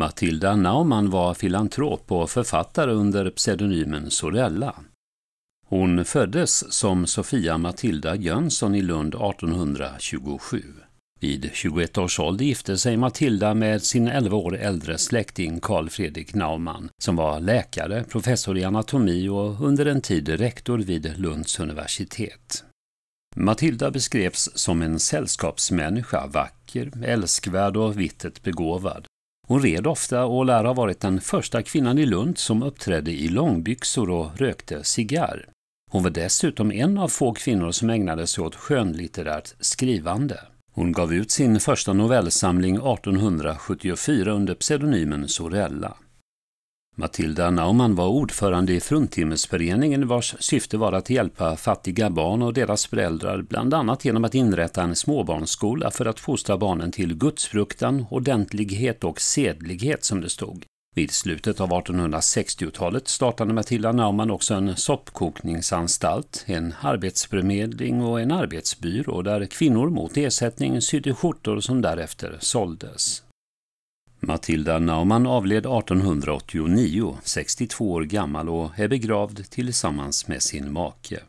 Matilda Naumann var filantrop och författare under pseudonymen Sorella. Hon föddes som Sofia Matilda Jönsson i Lund 1827. Vid 21 års ålder gifte sig Matilda med sin 11 år äldre släkting Carl Fredrik Naumann som var läkare, professor i anatomi och under en tid rektor vid Lunds universitet. Matilda beskrevs som en sällskapsmänniska, vacker, älskvärd och vittet begåvad hon red ofta och lär ha varit den första kvinnan i Lund som uppträdde i långbyxor och rökte cigarr. Hon var dessutom en av få kvinnor som ägnade sig åt skönlitterärt skrivande. Hon gav ut sin första novellsamling 1874 under pseudonymen Sorella. Matilda Naumann var ordförande i Fruntimmersföreningen vars syfte var att hjälpa fattiga barn och deras föräldrar bland annat genom att inrätta en småbarnsskola för att fostra barnen till gudsfruktan, ordentlighet och sedlighet som det stod. Vid slutet av 1860-talet startade Matilda Naumann också en soppkokningsanstalt, en arbetsförmedling och en arbetsbyrå där kvinnor mot ersättning sydde skjortor som därefter såldes. Matilda Naumann avled 1889, 62 år gammal och är begravd tillsammans med sin make.